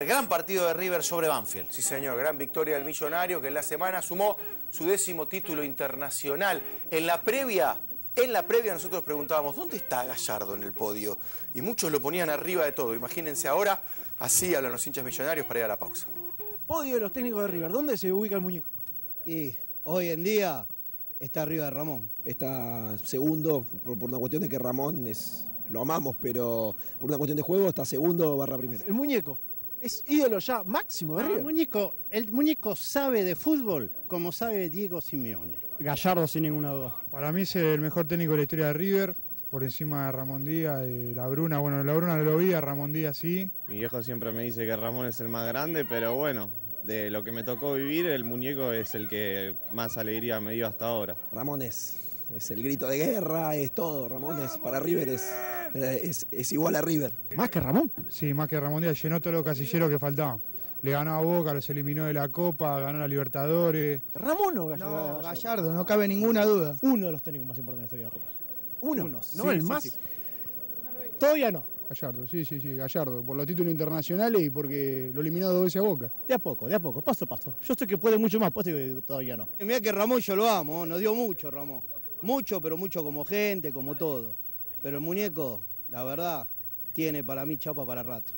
Gran partido de River sobre Banfield. Sí, señor. Gran victoria del millonario que en la semana sumó su décimo título internacional. En la previa, en la previa nosotros preguntábamos, ¿dónde está Gallardo en el podio? Y muchos lo ponían arriba de todo. Imagínense ahora, así hablan los hinchas millonarios para ir a la pausa. Podio de los técnicos de River. ¿Dónde se ubica el muñeco? Y hoy en día está arriba de Ramón. Está segundo por, una cuestión de que Ramón es... Lo amamos, pero por una cuestión de juego está segundo barra primero. El muñeco es ídolo ya máximo de ah, River. El muñeco, el muñeco sabe de fútbol como sabe Diego Simeone. Gallardo sin ninguna duda. Para mí es el mejor técnico de la historia de River, por encima de Ramón Díaz, de la Bruna. Bueno, la Bruna no lo vi, a Ramón Díaz sí. Mi viejo siempre me dice que Ramón es el más grande, pero bueno, de lo que me tocó vivir, el muñeco es el que más alegría me dio hasta ahora. Ramón es, es el grito de guerra, es todo. Ramón es para River eh, es, igual a River. ¿Más que Ramón? Sí, más que Ramón Díaz. Llenó todos los casilleros que faltaban. Le ganó a Boca, los eliminó de la Copa, ganó a Libertadores. ¿Ramón No, Gallardo, no cabe ninguna duda. Uno de los técnicos más importantes de la historia de River. Uno, el más. Todavía no. Gallardo, sí, sí, sí, Gallardo, por los títulos internacionales y porque lo eliminó dos veces a Boca. De a poco, de a poco, paso a paso. Yo sé que puede mucho más, todavía no. Mira que Ramón yo lo amo, nos dio mucho Ramón. Mucho, pero mucho como gente, como todo. Pero el muñeco, la verdad, tiene para mí chapa para rato.